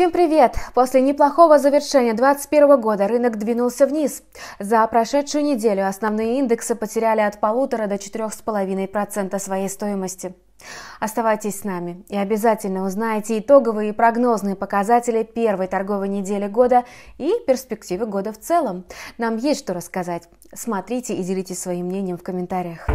Всем привет! После неплохого завершения 2021 года рынок двинулся вниз. За прошедшую неделю основные индексы потеряли от полутора до четырех с половиной процента своей стоимости. Оставайтесь с нами и обязательно узнаете итоговые и прогнозные показатели первой торговой недели года и перспективы года в целом. Нам есть что рассказать. Смотрите и делитесь своим мнением в комментариях.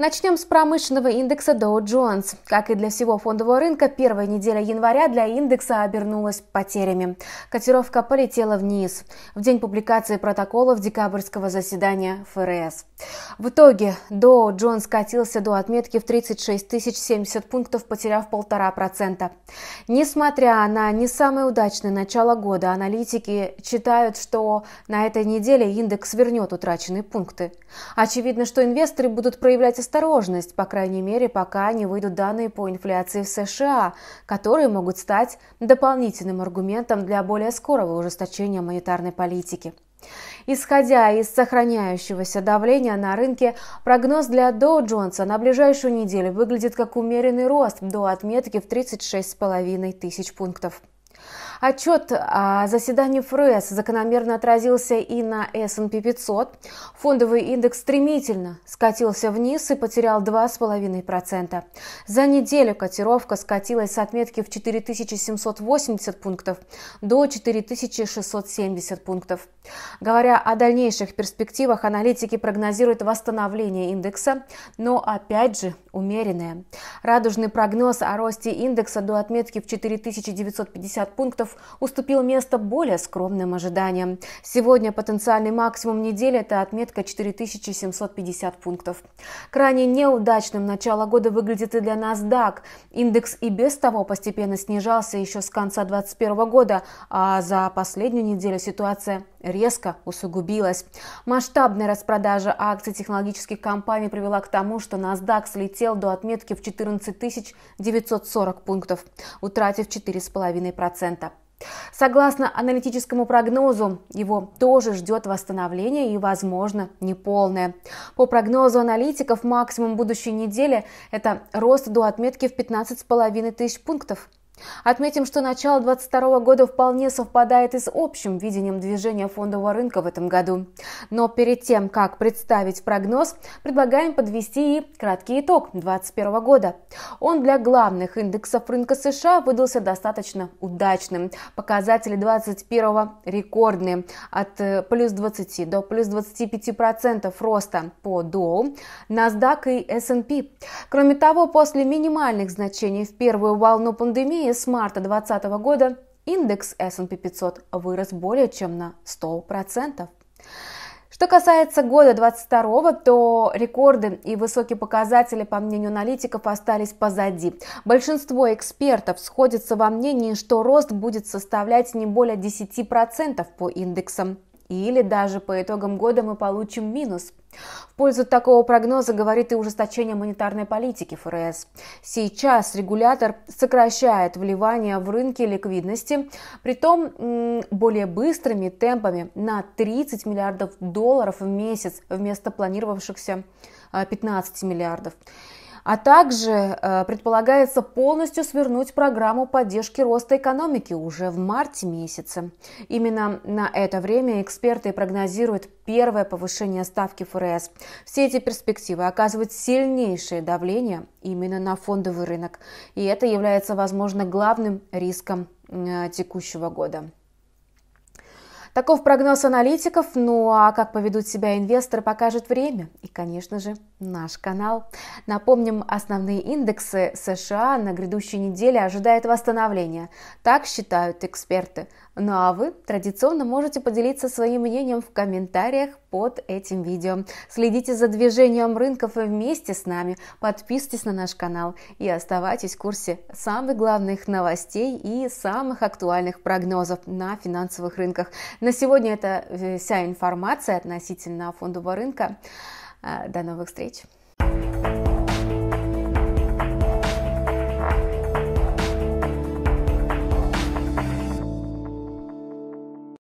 Начнем с промышленного индекса Dow Jones. Как и для всего фондового рынка, первая неделя января для индекса обернулась потерями. Котировка полетела вниз в день публикации протоколов декабрьского заседания ФРС. В итоге Dow Jones скатился до отметки в 36 070 пунктов, потеряв 1,5%. Несмотря на не самое удачное начало года, аналитики считают, что на этой неделе индекс вернет утраченные пункты. Очевидно, что инвесторы будут проявлять осторожность, по крайней мере, пока не выйдут данные по инфляции в США, которые могут стать дополнительным аргументом для более скорого ужесточения монетарной политики. Исходя из сохраняющегося давления на рынке, прогноз для Доу Джонса на ближайшую неделю выглядит как умеренный рост до отметки в 36,5 тысяч пунктов. Отчет о заседании ФРС закономерно отразился и на S&P 500. Фондовый индекс стремительно скатился вниз и потерял 2,5%. За неделю котировка скатилась с отметки в 4780 пунктов до 4670 пунктов. Говоря о дальнейших перспективах, аналитики прогнозируют восстановление индекса, но опять же умеренное. Радужный прогноз о росте индекса до отметки в 4950 пунктов долларов уступил место более скромным ожиданиям. Сегодня потенциальный максимум недели – это отметка 4750 пунктов. Крайне неудачным начало года выглядит и для NASDAQ. Индекс и без того постепенно снижался еще с конца 2021 года, а за последнюю неделю ситуация резко усугубилась. Масштабная распродажа акций технологических компаний привела к тому, что NASDAQ слетел до отметки в 14 940 пунктов, утратив 4,5%. Согласно аналитическому прогнозу, его тоже ждет восстановление и, возможно, неполное. По прогнозу аналитиков, максимум будущей недели – это рост до отметки в 15,5 тысяч пунктов – Отметим, что начало 2022 года вполне совпадает и с общим видением движения фондового рынка в этом году. Но перед тем, как представить прогноз, предлагаем подвести и краткий итог 2021 года. Он для главных индексов рынка США выдался достаточно удачным. Показатели 2021 рекордные – от э, плюс 20 до плюс 25% роста по Dow, NASDAQ и S&P. Кроме того, после минимальных значений в первую волну пандемии сравнению с марта 2020 года индекс S&P 500 вырос более чем на 100%. Что касается года 22 то рекорды и высокие показатели, по мнению аналитиков, остались позади. Большинство экспертов сходятся во мнении, что рост будет составлять не более 10% по индексам или даже по итогам года мы получим минус. В пользу такого прогноза говорит и ужесточение монетарной политики ФРС. Сейчас регулятор сокращает вливание в рынки ликвидности, при притом более быстрыми темпами на 30 миллиардов долларов в месяц вместо планировавшихся 15 а, миллиардов. А также э, предполагается полностью свернуть программу поддержки роста экономики уже в марте месяце. Именно на это время эксперты прогнозируют первое повышение ставки ФРС. Все эти перспективы оказывают сильнейшее давление именно на фондовый рынок. И это является, возможно, главным риском э, текущего года. Таков прогноз аналитиков, ну а как поведут себя инвесторы, покажет время и, конечно же, наш канал. Напомним, основные индексы США на грядущей неделе ожидают восстановления, Так считают эксперты. Ну а вы традиционно можете поделиться своим мнением в комментариях под этим видео. Следите за движением рынков вместе с нами, подписывайтесь на наш канал и оставайтесь в курсе самых главных новостей и самых актуальных прогнозов на финансовых рынках. На сегодня это вся информация относительно фондового рынка. Э, до новых встреч!